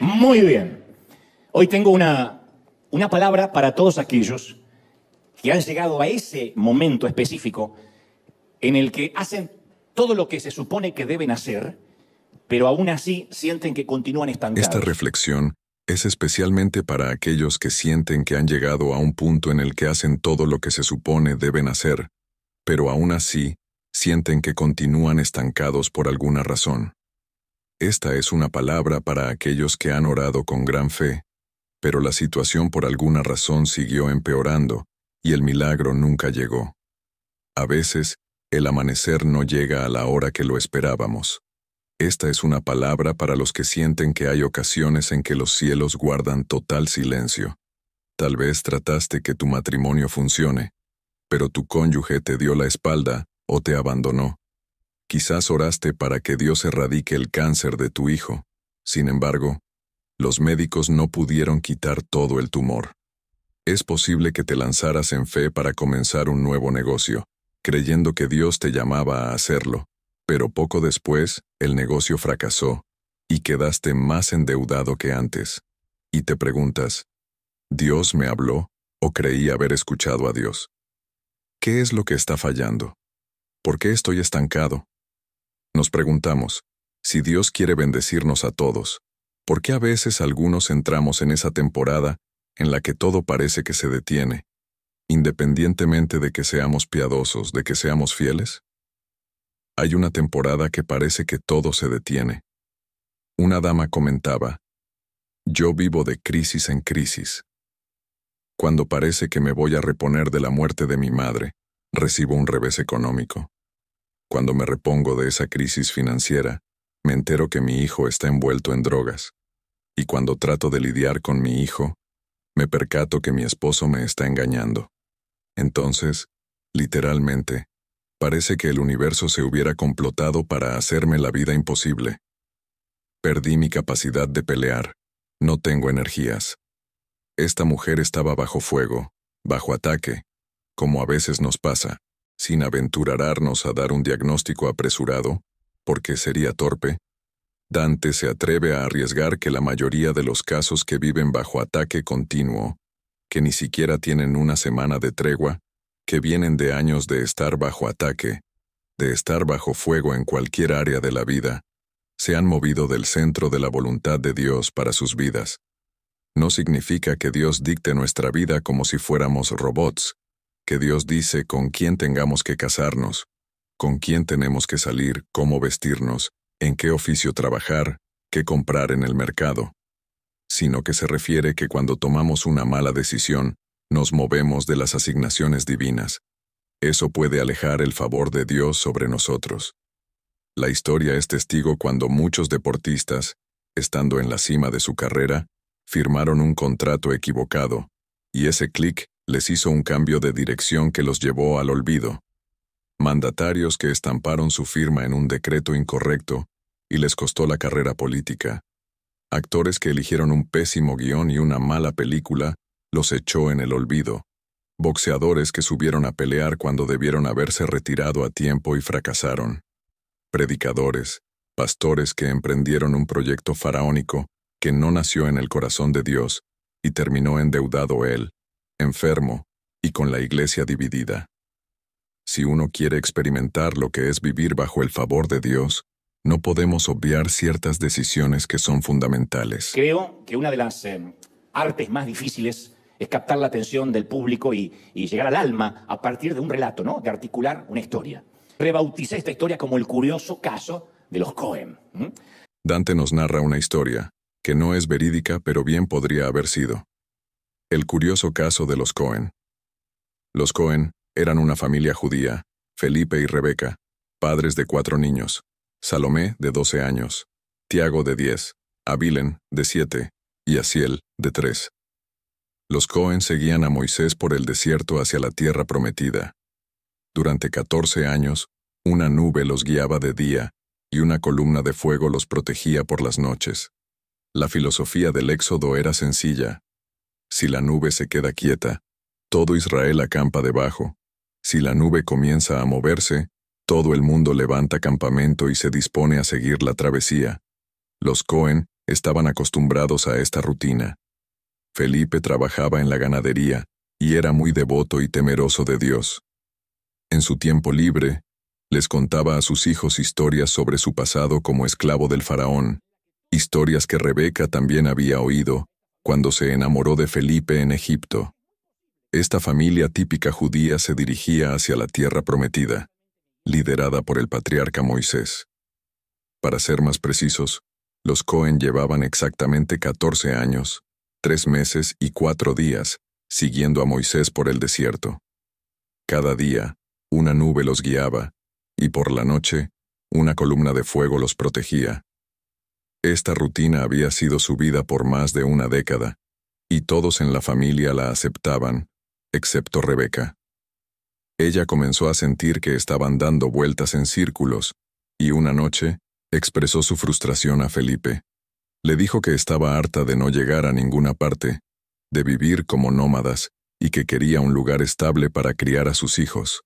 Muy bien. Hoy tengo una, palabra para todos aquellos que han llegado a ese momento específico en el que hacen todo lo que se supone que deben hacer, pero aún así sienten que continúan estancados. Esta reflexión es especialmente para aquellos que sienten que han llegado a un punto en el que hacen todo lo que se supone deben hacer, pero aún así sienten que continúan estancados por alguna razón. Esta es una palabra para aquellos que han orado con gran fe, pero la situación por alguna razón siguió empeorando y el milagro nunca llegó. A veces, el amanecer no llega a la hora que lo esperábamos. Esta es una palabra para los que sienten que hay ocasiones en que los cielos guardan total silencio. Tal vez trataste que tu matrimonio funcione, pero tu cónyuge te dio la espalda o te abandonó. Quizás oraste para que Dios erradique el cáncer de tu hijo. Sin embargo, los médicos no pudieron quitar todo el tumor. Es posible que te lanzaras en fe para comenzar un nuevo negocio, creyendo que Dios te llamaba a hacerlo, pero poco después el negocio fracasó y quedaste más endeudado que antes. Y te preguntas, ¿Dios me habló o creí haber escuchado a Dios? ¿Qué es lo que está fallando? ¿Por qué estoy estancado? Nos preguntamos, si Dios quiere bendecirnos a todos, ¿por qué a veces algunos entramos en esa temporada en la que todo parece que se detiene, independientemente de que seamos piadosos, de que seamos fieles? Hay una temporada que parece que todo se detiene. Una dama comentaba, yo vivo de crisis en crisis. Cuando parece que me voy a reponer de la muerte de mi madre, recibo un revés económico. Cuando me repongo de esa crisis financiera, me entero que mi hijo está envuelto en drogas. Y cuando trato de lidiar con mi hijo, me percato que mi esposo me está engañando. Entonces, literalmente, parece que el universo se hubiera complotado para hacerme la vida imposible. Perdí mi capacidad de pelear. No tengo energías. Esta mujer estaba bajo fuego, bajo ataque, como a veces nos pasa sin aventurarnos a dar un diagnóstico apresurado, porque sería torpe, Dante se atreve a arriesgar que la mayoría de los casos que viven bajo ataque continuo, que ni siquiera tienen una semana de tregua, que vienen de años de estar bajo ataque, de estar bajo fuego en cualquier área de la vida, se han movido del centro de la voluntad de Dios para sus vidas. No significa que Dios dicte nuestra vida como si fuéramos robots, que Dios dice con quién tengamos que casarnos, con quién tenemos que salir, cómo vestirnos, en qué oficio trabajar, qué comprar en el mercado, sino que se refiere que cuando tomamos una mala decisión, nos movemos de las asignaciones divinas. Eso puede alejar el favor de Dios sobre nosotros. La historia es testigo cuando muchos deportistas, estando en la cima de su carrera, firmaron un contrato equivocado, y ese clic les hizo un cambio de dirección que los llevó al olvido. Mandatarios que estamparon su firma en un decreto incorrecto y les costó la carrera política. Actores que eligieron un pésimo guión y una mala película los echó en el olvido. Boxeadores que subieron a pelear cuando debieron haberse retirado a tiempo y fracasaron. Predicadores, pastores que emprendieron un proyecto faraónico que no nació en el corazón de Dios y terminó endeudado él enfermo y con la iglesia dividida. Si uno quiere experimentar lo que es vivir bajo el favor de Dios, no podemos obviar ciertas decisiones que son fundamentales. Creo que una de las eh, artes más difíciles es captar la atención del público y, llegar al alma a partir de un relato, ¿no? De articular una historia. Rebauticé esta historia como el curioso caso de los Cohen. Dante nos narra una historia que no es verídica, pero bien podría haber sido. El curioso caso de los Cohen. Los Cohen eran una familia judía, Felipe y Rebeca, padres de cuatro niños, Salomé de 12 años, Tiago de 10, Abilen de 7 y Asiel de 3. Los Cohen seguían a Moisés por el desierto hacia la tierra prometida. Durante 14 años, una nube los guiaba de día y una columna de fuego los protegía por las noches. La filosofía del Éxodo era sencilla, si la nube se queda quieta, todo Israel acampa debajo. Si la nube comienza a moverse, todo el mundo levanta campamento y se dispone a seguir la travesía. Los Cohen estaban acostumbrados a esta rutina. Felipe trabajaba en la ganadería y era muy devoto y temeroso de Dios. En su tiempo libre, les contaba a sus hijos historias sobre su pasado como esclavo del faraón, historias que Rebeca también había oído cuando se enamoró de Felipe en Egipto. Esta familia típica judía se dirigía hacia la tierra prometida, liderada por el patriarca Moisés. Para ser más precisos, los Cohen llevaban exactamente 14 años, tres meses y cuatro días, siguiendo a Moisés por el desierto. Cada día, una nube los guiaba, y por la noche, una columna de fuego los protegía. Esta rutina había sido su vida por más de una década, y todos en la familia la aceptaban, excepto Rebeca. Ella comenzó a sentir que estaban dando vueltas en círculos, y una noche, expresó su frustración a Felipe. Le dijo que estaba harta de no llegar a ninguna parte, de vivir como nómadas, y que quería un lugar estable para criar a sus hijos.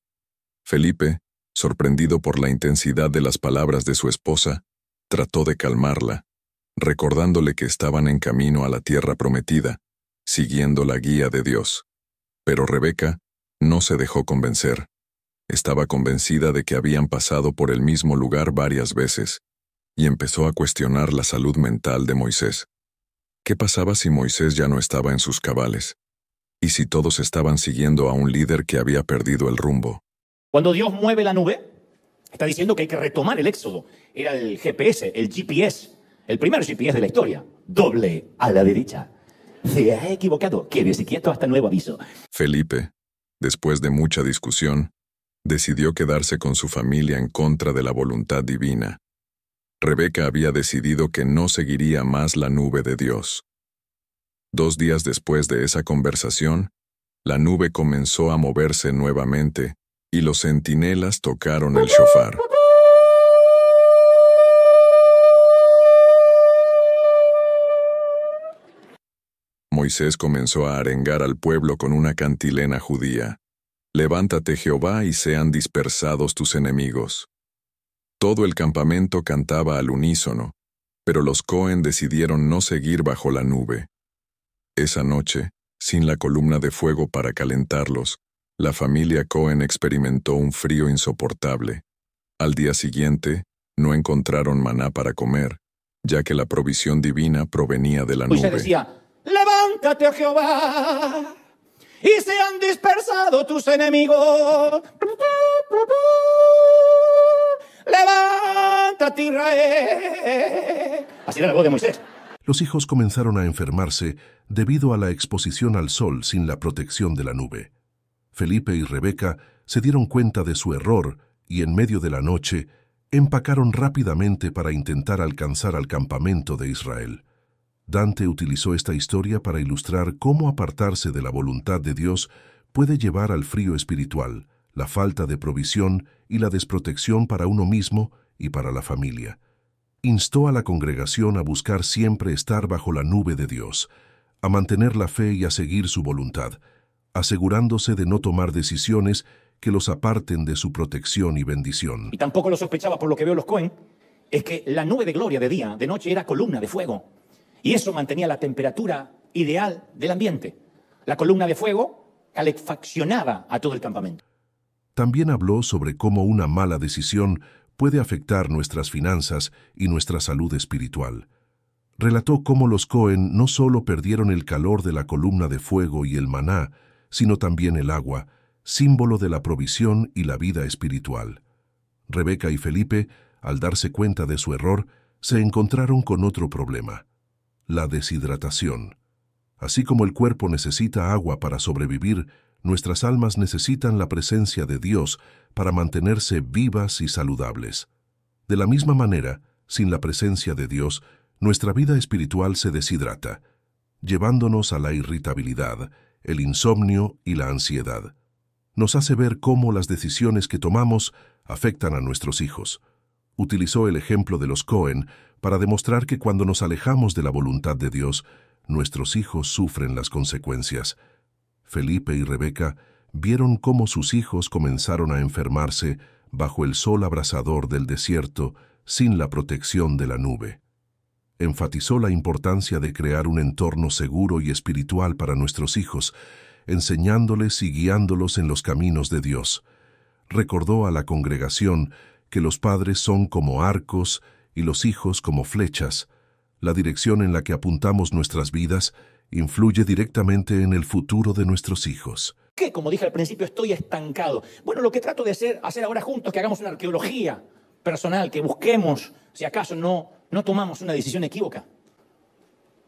Felipe, sorprendido por la intensidad de las palabras de su esposa, Trató de calmarla, recordándole que estaban en camino a la tierra prometida, siguiendo la guía de Dios. Pero Rebeca no se dejó convencer. Estaba convencida de que habían pasado por el mismo lugar varias veces, y empezó a cuestionar la salud mental de Moisés. ¿Qué pasaba si Moisés ya no estaba en sus cabales? ¿Y si todos estaban siguiendo a un líder que había perdido el rumbo? Cuando Dios mueve la nube, Está diciendo que hay que retomar el éxodo. Era el GPS, el GPS, el primer GPS de la historia. Doble a la derecha. Se ha equivocado. Quédese quieto hasta nuevo aviso. Felipe, después de mucha discusión, decidió quedarse con su familia en contra de la voluntad divina. Rebeca había decidido que no seguiría más la nube de Dios. Dos días después de esa conversación, la nube comenzó a moverse nuevamente y los centinelas tocaron el shofar. Moisés comenzó a arengar al pueblo con una cantilena judía. Levántate Jehová y sean dispersados tus enemigos. Todo el campamento cantaba al unísono, pero los Cohen decidieron no seguir bajo la nube. Esa noche, sin la columna de fuego para calentarlos, la familia Cohen experimentó un frío insoportable. Al día siguiente, no encontraron maná para comer, ya que la provisión divina provenía de la pues nube. Y decía, levántate, Jehová, y se han dispersado tus enemigos. Levántate, Israel. Así era la voz de Moisés. Los hijos comenzaron a enfermarse debido a la exposición al sol sin la protección de la nube. Felipe y Rebeca se dieron cuenta de su error y en medio de la noche empacaron rápidamente para intentar alcanzar al campamento de Israel. Dante utilizó esta historia para ilustrar cómo apartarse de la voluntad de Dios puede llevar al frío espiritual, la falta de provisión y la desprotección para uno mismo y para la familia. Instó a la congregación a buscar siempre estar bajo la nube de Dios, a mantener la fe y a seguir su voluntad, asegurándose de no tomar decisiones que los aparten de su protección y bendición. Y tampoco lo sospechaba por lo que veo los Cohen, es que la nube de gloria de día, de noche, era columna de fuego. Y eso mantenía la temperatura ideal del ambiente. La columna de fuego calefaccionaba a todo el campamento. También habló sobre cómo una mala decisión puede afectar nuestras finanzas y nuestra salud espiritual. Relató cómo los Cohen no solo perdieron el calor de la columna de fuego y el maná, sino también el agua, símbolo de la provisión y la vida espiritual. Rebeca y Felipe, al darse cuenta de su error, se encontraron con otro problema, la deshidratación. Así como el cuerpo necesita agua para sobrevivir, nuestras almas necesitan la presencia de Dios para mantenerse vivas y saludables. De la misma manera, sin la presencia de Dios, nuestra vida espiritual se deshidrata, llevándonos a la irritabilidad, el insomnio y la ansiedad. Nos hace ver cómo las decisiones que tomamos afectan a nuestros hijos. Utilizó el ejemplo de los Cohen para demostrar que cuando nos alejamos de la voluntad de Dios, nuestros hijos sufren las consecuencias. Felipe y Rebeca vieron cómo sus hijos comenzaron a enfermarse bajo el sol abrasador del desierto sin la protección de la nube enfatizó la importancia de crear un entorno seguro y espiritual para nuestros hijos, enseñándoles y guiándolos en los caminos de Dios. Recordó a la congregación que los padres son como arcos y los hijos como flechas. La dirección en la que apuntamos nuestras vidas influye directamente en el futuro de nuestros hijos. ¿Qué? Como dije al principio, estoy estancado. Bueno, lo que trato de hacer, hacer ahora juntos que hagamos una arqueología personal, que busquemos, si acaso no no tomamos una decisión equívoca.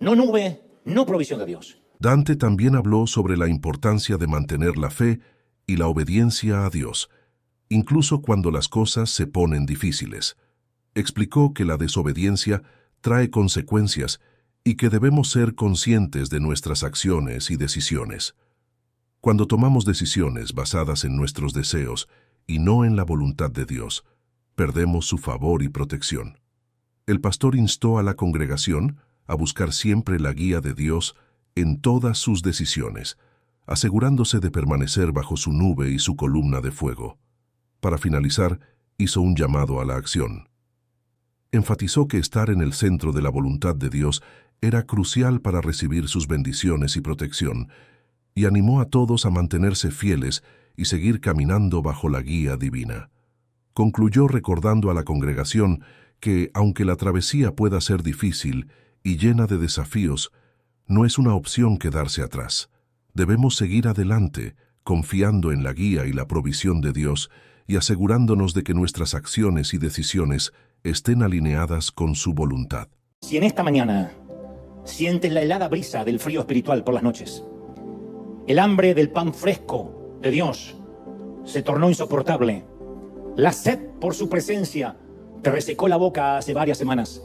No nube, no provisión de Dios. Dante también habló sobre la importancia de mantener la fe y la obediencia a Dios, incluso cuando las cosas se ponen difíciles. Explicó que la desobediencia trae consecuencias y que debemos ser conscientes de nuestras acciones y decisiones. Cuando tomamos decisiones basadas en nuestros deseos y no en la voluntad de Dios, perdemos su favor y protección el pastor instó a la congregación a buscar siempre la guía de Dios en todas sus decisiones, asegurándose de permanecer bajo su nube y su columna de fuego. Para finalizar, hizo un llamado a la acción. Enfatizó que estar en el centro de la voluntad de Dios era crucial para recibir sus bendiciones y protección, y animó a todos a mantenerse fieles y seguir caminando bajo la guía divina. Concluyó recordando a la congregación aunque la travesía pueda ser difícil y llena de desafíos, no es una opción quedarse atrás. Debemos seguir adelante, confiando en la guía y la provisión de Dios y asegurándonos de que nuestras acciones y decisiones estén alineadas con su voluntad. Si en esta mañana sientes la helada brisa del frío espiritual por las noches, el hambre del pan fresco de Dios se tornó insoportable, la sed por su presencia te resecó la boca hace varias semanas.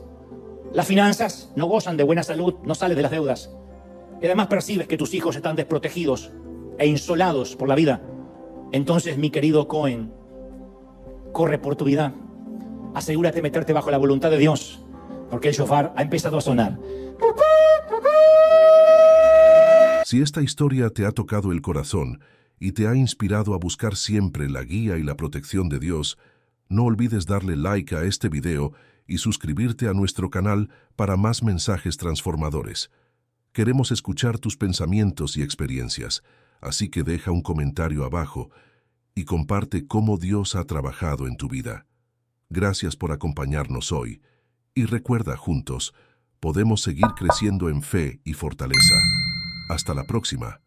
Las finanzas no gozan de buena salud, no sales de las deudas. Y además percibes que tus hijos están desprotegidos e insolados por la vida. Entonces, mi querido Cohen, corre por tu vida. Asegúrate de meterte bajo la voluntad de Dios, porque el shofar ha empezado a sonar. Si esta historia te ha tocado el corazón y te ha inspirado a buscar siempre la guía y la protección de Dios, no olvides darle like a este video y suscribirte a nuestro canal para más mensajes transformadores. Queremos escuchar tus pensamientos y experiencias, así que deja un comentario abajo y comparte cómo Dios ha trabajado en tu vida. Gracias por acompañarnos hoy y recuerda juntos, podemos seguir creciendo en fe y fortaleza. Hasta la próxima.